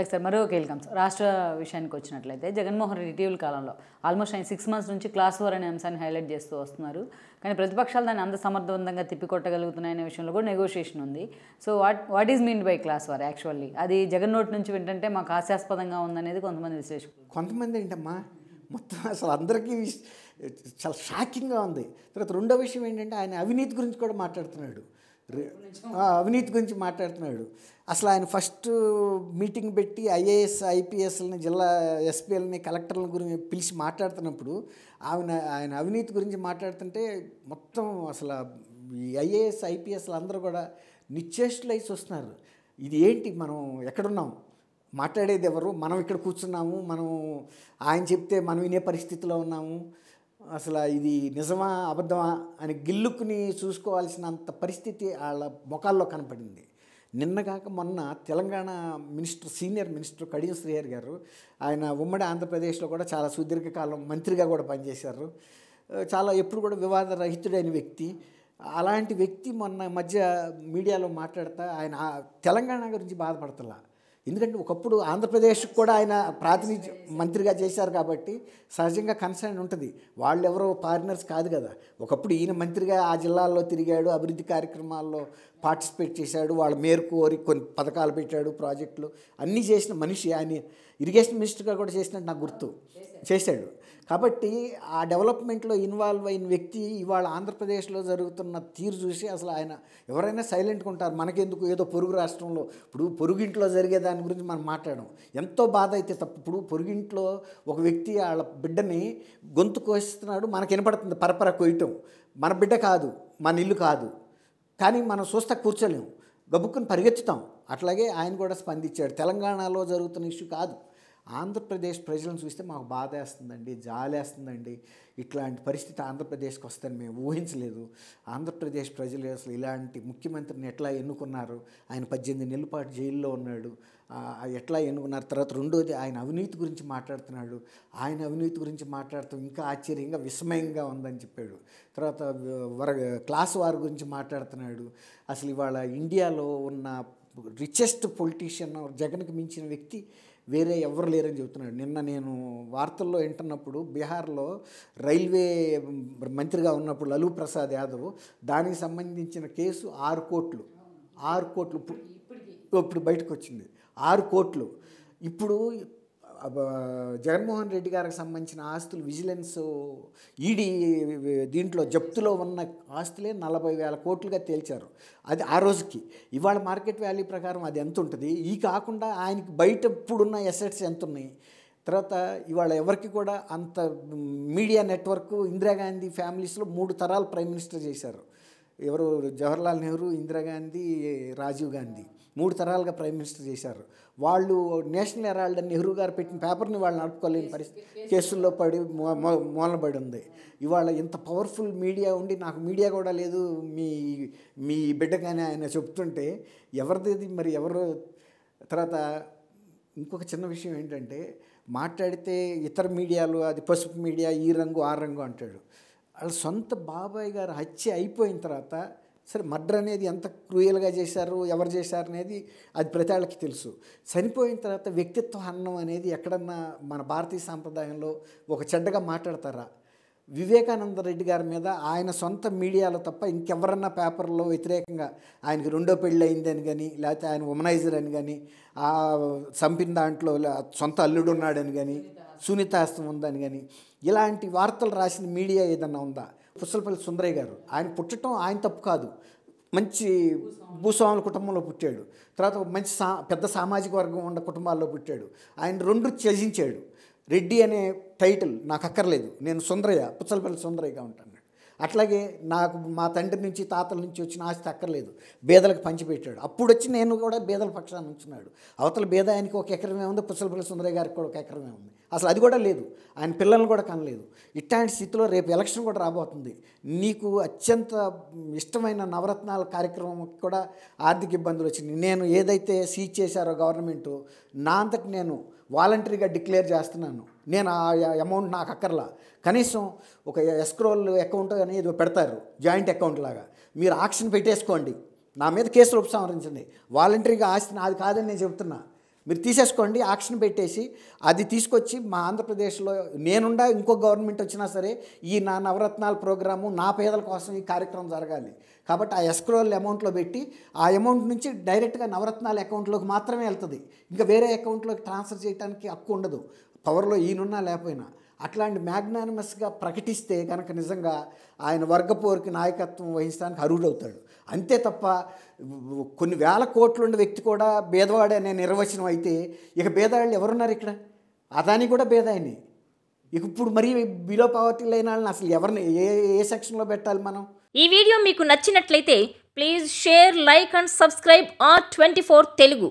like sir మరో welcomes రాష్ట్ర విషయానికి వచ్చినట్లయితే జగన్మోహన్ రెడ్డి ఇటీవల కాలంలో ఆల్మోస్ట్ ఆయన సిక్స్ మంత్స్ నుంచి క్లాస్ వార్ అనే అంశాన్ని హైలైట్ చేస్తూ వస్తున్నారు కానీ ప్రతిపక్షాలు దాన్ని అంత సమర్థవంతంగా తిప్పికొట్టగలుగుతున్నాయనే విషయంలో కూడా నెగోషియేషన్ ఉంది so what what is mean by class war actually అది జగన్ నోట్ నుంచి ఏంటంటే మాకు హాస్యాస్పదంగా ఉందనేది కొంతమంది విశ్లేషకులు కొంతమంది ఏంటమ్మా మొత్తం అసలు అందరికీ చాలా షాకింగ్గా ఉంది తర్వాత రెండో విషయం ఏంటంటే ఆయన అవినీతి గురించి కూడా మాట్లాడుతున్నాడు అవినీతి గురించి మాట్లాడుతున్నాడు అసలు ఆయన ఫస్ట్ మీటింగ్ పెట్టి ఐఏఎస్ ఐపీఎస్ని జిల్లా ఎస్పీఎల్ని కలెక్టర్ల గురించి పిలిచి మాట్లాడుతున్నప్పుడు ఆమె ఆయన అవినీతి గురించి మాట్లాడుతుంటే మొత్తం అసలు ఈ ఐఏఎస్ ఐపీఎస్లు అందరూ కూడా నిశ్చేష్టులు అయి చూస్తున్నారు ఇది ఏంటి మనం ఎక్కడున్నాం మాట్లాడేది ఎవరు మనం ఇక్కడ కూర్చున్నాము మనం ఆయన చెప్తే మనం వినే పరిస్థితిలో ఉన్నాము అసలు ఇది నిజమా అబద్ధమా అని గిల్లుకుని చూసుకోవాల్సినంత పరిస్థితి వాళ్ళ ముఖాల్లో కనపడింది నిన్నగాక మొన్న Telangana minister senior minister Kadiyam Srihari garu ఆయన ఉమ్మడి ఆంధ్రప్రదేశ్లో కూడా చాలా సుదీర్ఘకాలం మంత్రిగా కూడా పనిచేశారు చాలా ఎప్పుడు కూడా వివాద రహితుడైన వ్యక్తి అలాంటి వ్యక్తి మొన్న మధ్య మీడియాలో మాట్లాడతా ఆయన తెలంగాణ గురించి బాధపడతలా ఎందుకంటే ఒకప్పుడు ఆంధ్రప్రదేశ్కి కూడా ఆయన ప్రాతినిధ్య మంత్రిగా చేశారు కాబట్టి సహజంగా కన్సర్న్ ఉంటుంది వాళ్ళు ఎవరో ఫారినర్స్ కాదు కదా ఒకప్పుడు ఈయన మంత్రిగా ఆ జిల్లాల్లో తిరిగాడు అభివృద్ధి కార్యక్రమాల్లో పార్టిసిపేట్ చేశాడు వాళ్ళ మేరకు కోరి కొన్ని పథకాలు పెట్టాడు ప్రాజెక్టులు అన్నీ చేసిన మనిషి ఆయన ఇరిగేషన్ మినిస్టర్గా కూడా చేసినట్టు నాకు గుర్తు చేశాడు కాబట్టి ఆ డెవలప్మెంట్లో ఇన్వాల్వ్ అయిన వ్యక్తి ఇవాళ ఆంధ్రప్రదేశ్లో జరుగుతున్న తీరు చూసి అసలు ఆయన ఎవరైనా సైలెంట్గా ఉంటారు మనకెందుకు ఏదో పొరుగు రాష్ట్రంలో ఇప్పుడు పొరుగింట్లో జరిగే దాని గురించి మనం మాట్లాడడం ఎంతో బాధ అయితే తప్ప ఇప్పుడు పొరుగింట్లో ఒక వ్యక్తి వాళ్ళ బిడ్డని గొంతు కోస్తున్నాడు మనకు వినపడుతుంది పరపర కొయ్యటం మన బిడ్డ కాదు మన ఇల్లు కాదు కానీ మనం చూస్తా కూర్చోలేము గబుక్కుని పరిగెత్తుతాం అట్లాగే ఆయన కూడా స్పందించాడు తెలంగాణలో జరుగుతున్న ఇష్యూ కాదు ఆంధ్రప్రదేశ్ ప్రజలను చూస్తే మాకు బాధ వేస్తుందండి జాలేస్తుందండి ఇట్లాంటి పరిస్థితి ఆంధ్రప్రదేశ్కి వస్తుందని మేము ఊహించలేదు ఆంధ్రప్రదేశ్ ప్రజలు అసలు ఇలాంటి ముఖ్యమంత్రిని ఎట్లా ఎన్నుకున్నారు ఆయన పద్దెనిమిది నెలల పాటు జైల్లో ఉన్నాడు ఎట్లా ఎన్నుకున్నారు తర్వాత రెండోది ఆయన అవినీతి గురించి మాట్లాడుతున్నాడు ఆయన అవినీతి గురించి మాట్లాడుతూ ఇంకా ఆశ్చర్యంగా విస్మయంగా ఉందని చెప్పాడు తర్వాత వర క్లాస్ వారి గురించి మాట్లాడుతున్నాడు అసలు ఇవాళ ఇండియాలో ఉన్న రిచెస్ట్ పొలిటీషియన్ జగన్కి మించిన వ్యక్తి వేరే ఎవరు లేరని చెబుతున్నాడు నిన్న నేను వార్తల్లో వింటున్నప్పుడు బీహార్లో రైల్వే మంత్రిగా ఉన్నప్పుడు లలూ ప్రసాద్ యాదవ్ దానికి సంబంధించిన కేసు ఆరు కోట్లు ఆరు కోట్లు ఇప్పుడు బయటకు వచ్చింది ఆరు కోట్లు ఇప్పుడు జగన్మోహన్ రెడ్డి గారికి సంబంధించిన ఆస్తులు విజిలెన్స్ ఈడీ దీంట్లో జప్తులో ఉన్న ఆస్తులే నలభై వేల కోట్లుగా తేల్చారు అది ఆ రోజుకి ఇవాళ మార్కెట్ వాల్యూ ప్రకారం అది ఎంత ఉంటుంది ఈ కాకుండా ఆయనకి బయట ఇప్పుడున్న ఎసెట్స్ ఎంత ఉన్నాయి తర్వాత ఇవాళ ఎవరికి కూడా అంత మీడియా నెట్వర్క్ ఇందిరాగాంధీ ఫ్యామిలీస్లో మూడు తరాలు ప్రైమ్ మినిస్టర్ చేశారు ఎవరు జవహర్లాల్ నెహ్రూ ఇందిరాగాంధీ రాజీవ్ గాంధీ మూడు తరాలుగా ప్రైమ్ మినిస్టర్ చేశారు వాళ్ళు నేషనల్ హెరాల్డ్ నెహ్రూ గారు పెట్టిన పేపర్ని వాళ్ళు నడుపుకోలేని పరిస్థితి కేసుల్లో పడి మూలబడి ఉంది ఇవాళ ఇంత పవర్ఫుల్ మీడియా ఉండి నాకు మీడియా కూడా లేదు మీ మీ బిడ్డగానే ఆయన చెప్తుంటే ఎవరిది మరి ఎవరు తర్వాత ఇంకొక చిన్న విషయం ఏంటంటే మాట్లాడితే ఇతర మీడియాలు అది పసుపు మీడియా ఈ రంగు ఆ రంగు అంటాడు వాళ్ళ సొంత బాబాయ్ గారు హత్య అయిపోయిన తర్వాత సరే మర్డర్ అనేది ఎంత క్రూయల్గా చేశారు ఎవరు చేశారు అనేది అది ప్రతి వాళ్ళకి తెలుసు చనిపోయిన తర్వాత వ్యక్తిత్వ అన్నం అనేది ఎక్కడన్నా మన భారతీయ సాంప్రదాయంలో ఒక చెడ్డగా మాట్లాడతారా వివేకానంద రెడ్డి గారి మీద ఆయన సొంత మీడియాలో తప్ప ఇంకెవరన్నా పేపర్లో వ్యతిరేకంగా ఆయనకి రెండో పెళ్ళి అయిందని కానీ లేకపోతే ఆయన ఉమనైజర్ అని కానీ ఆ చంపిన దాంట్లో సొంత అల్లుడు ఉన్నాడని కానీ సునీతాస్తం ఉందని కానీ ఇలాంటి వార్తలు రాసిన మీడియా ఏదన్నా ఉందా పుచ్చలపల్లి సుందరయ్య గారు ఆయన పుట్టడం ఆయన తప్పు కాదు మంచి భూస్వాముల కుటుంబంలో పుట్టాడు తర్వాత మంచి సా పెద్ద సామాజిక వర్గం ఉన్న కుటుంబాల్లో పుట్టాడు ఆయన రెండు త్యజించాడు రెడ్డి అనే టైటిల్ నాకు అక్కర్లేదు నేను సుందరయ్య పుచ్చలపల్లి సుందరయ్యగా ఉంటాను అట్లాగే నాకు మా తండ్రి నుంచి తాతల నుంచి వచ్చిన ఆస్తి అక్కర్లేదు బేదలకు పంచిపెట్టాడు అప్పుడు వచ్చి నేను కూడా బేదల పక్షాన్ని ఉంచున్నాడు అవతల బేద ఆయనకి ఒక ఎకరమే ఉంది పుసలపల్లి సుందరయ్య గారికి కూడా ఒక ఎకరమే ఉంది అసలు అది కూడా లేదు ఆయన పిల్లల్ని కూడా కనలేదు ఇట్లాంటి స్థితిలో రేపు ఎలక్షన్ కూడా రాబోతుంది నీకు అత్యంత ఇష్టమైన నవరత్నాల కార్యక్రమం కూడా ఆర్థిక ఇబ్బందులు వచ్చింది నేను ఏదైతే సీజ్ చేశారో గవర్నమెంటు నా అంతటి నేను వాలంటరీగా డిక్లేర్ చేస్తున్నాను నేను ఆ అమౌంట్ నాకు అక్కర్లా కనీసం ఒక ఎస్క్రోల్ అకౌంట్ అనేది పెడతారు జాయింట్ అకౌంట్ లాగా మీరు ఆక్షన్ పెట్టేసుకోండి నా మీద కేసు ఉపసంహరించండి వాలంటరీగా ఆస్తి నాది కాదని నేను చెబుతున్నా మీరు తీసేసుకోండి ఆక్షన్ పెట్టేసి అది తీసుకొచ్చి మా ఆంధ్రప్రదేశ్లో నేనుండా ఇంకో గవర్నమెంట్ వచ్చినా సరే ఈ నా నవరత్నాల ప్రోగ్రాము నా పేదల కోసం ఈ కార్యక్రమం జరగాలి కాబట్టి ఆ ఎస్క్రోల్ అమౌంట్లో పెట్టి ఆ అమౌంట్ నుంచి డైరెక్ట్గా నవరత్నాల అకౌంట్లోకి మాత్రమే వెళ్తుంది ఇంకా వేరే అకౌంట్లోకి ట్రాన్స్ఫర్ చేయడానికి హక్కు ఉండదు పవర్లో ఈయనున్నా లేకపోయినా అట్లాంటి మ్యాగ్నానిమస్గా ప్రకటిస్తే కనుక నిజంగా ఆయన వర్గపోరుకి నాయకత్వం వహించడానికి అర్హుడవుతాడు అంతే తప్ప కొన్ని వేల ఉండే వ్యక్తి కూడా భేదవాడే అనే నిర్వచనం అయితే ఇక భేదవాళ్ళు ఎవరున్నారు ఇక్కడ అదాని కూడా భేదాయని ఇక ఇప్పుడు మరీ బిలో పవర్టీ లేని వాళ్ళని అసలు ఎవరిని ఏ ఏ సెక్షన్లో పెట్టాలి మనం ఈ వీడియో మీకు నచ్చినట్లయితే please share like and subscribe R twenty four Telugu